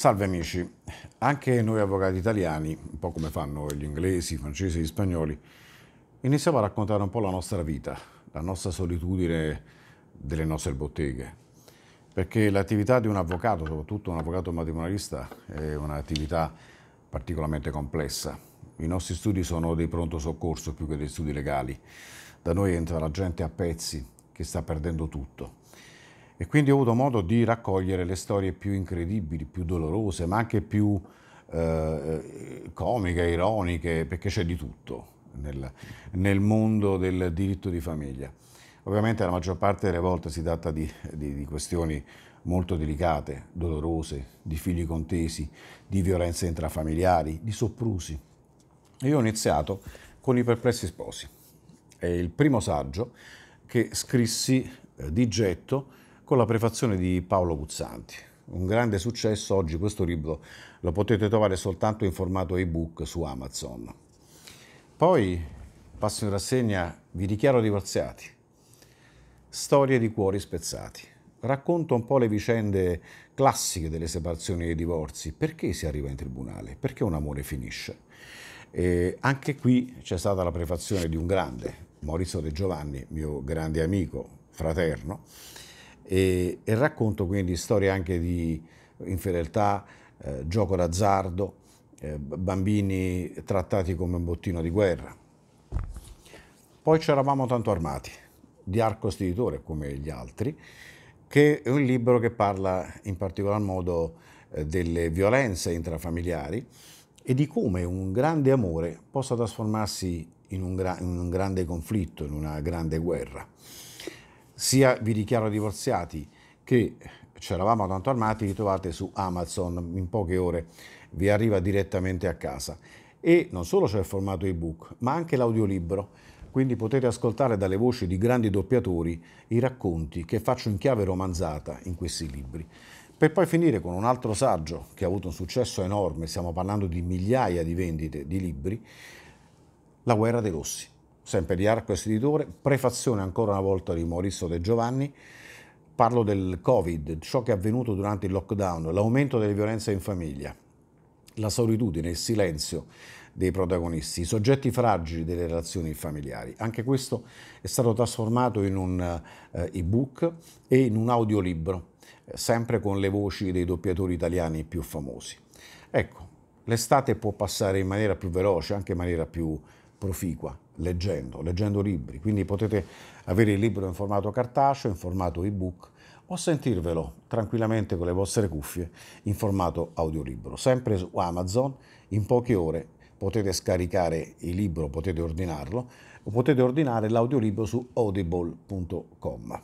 Salve amici, anche noi avvocati italiani, un po' come fanno gli inglesi, i francesi e gli spagnoli, iniziamo a raccontare un po' la nostra vita, la nostra solitudine delle nostre botteghe, perché l'attività di un avvocato, soprattutto un avvocato matrimonialista, è un'attività particolarmente complessa. I nostri studi sono dei pronto soccorso più che dei studi legali. Da noi entra la gente a pezzi che sta perdendo tutto e quindi ho avuto modo di raccogliere le storie più incredibili, più dolorose, ma anche più eh, eh, comiche, ironiche, perché c'è di tutto nel, nel, mondo del diritto di famiglia. Ovviamente la maggior parte delle volte si tratta di, di, di questioni molto delicate, dolorose, di figli contesi, di violenze intrafamiliari, di soprusi. io ho iniziato con I perplessi sposi. È il primo saggio che scrissi eh, di getto con la prefazione di Paolo Guzzanti. Un grande successo, oggi questo libro lo potete trovare soltanto in formato ebook su Amazon. Poi, passo in rassegna, vi dichiaro divorziati. Storie di cuori spezzati. Racconto un po' le vicende classiche delle separazioni e dei divorzi. Perché si arriva in tribunale? Perché un amore finisce? E anche qui c'è stata la prefazione di un grande, Maurizio De Giovanni, mio grande amico, fraterno, e, e racconto quindi storie anche di infedeltà, eh, gioco d'azzardo, eh, bambini trattati come un bottino di guerra. Poi c'eravamo tanto armati, di Arco steditore come gli altri, che è un libro che parla in particolar modo eh, delle violenze intrafamiliari e di come un grande amore possa trasformarsi in un, gra in un grande conflitto, in una grande guerra sia vi dichiaro divorziati che c'eravamo tanto armati li trovate su Amazon in poche ore vi arriva direttamente a casa e non solo c'è il formato ebook ma anche l'audiolibro quindi potete ascoltare dalle voci di grandi doppiatori i racconti che faccio in chiave romanzata in questi libri per poi finire con un altro saggio che ha avuto un successo enorme stiamo parlando di migliaia di vendite di libri La guerra dei rossi sempre di Arquest Editore, prefazione ancora una volta di Maurizio De Giovanni, parlo del Covid, ciò che è avvenuto durante il lockdown, l'aumento delle violenze in famiglia, la solitudine, il silenzio dei protagonisti, i soggetti fragili delle relazioni familiari. Anche questo è stato trasformato in un eh, ebook e in un audiolibro, eh, sempre con le voci dei doppiatori italiani più famosi. Ecco, l'estate può passare in maniera più veloce, anche in maniera più proficua, leggendo, leggendo libri, quindi potete avere il libro in formato cartaceo, in formato ebook o sentirvelo tranquillamente con le vostre cuffie in formato audiolibro. Sempre su Amazon in poche ore potete scaricare il libro, potete ordinarlo o potete ordinare l'audiolibro su audible.com.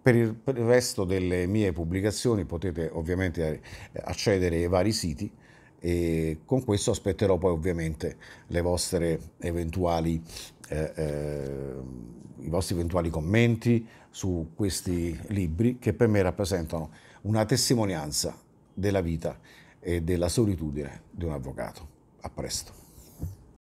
Per il, resto delle mie pubblicazioni potete ovviamente accedere ai vari siti e con questo aspetterò poi ovviamente le vostre eventuali eh, eh, i vostri eventuali commenti su questi libri che per me rappresentano una testimonianza della vita e della solitudine di un avvocato. A presto.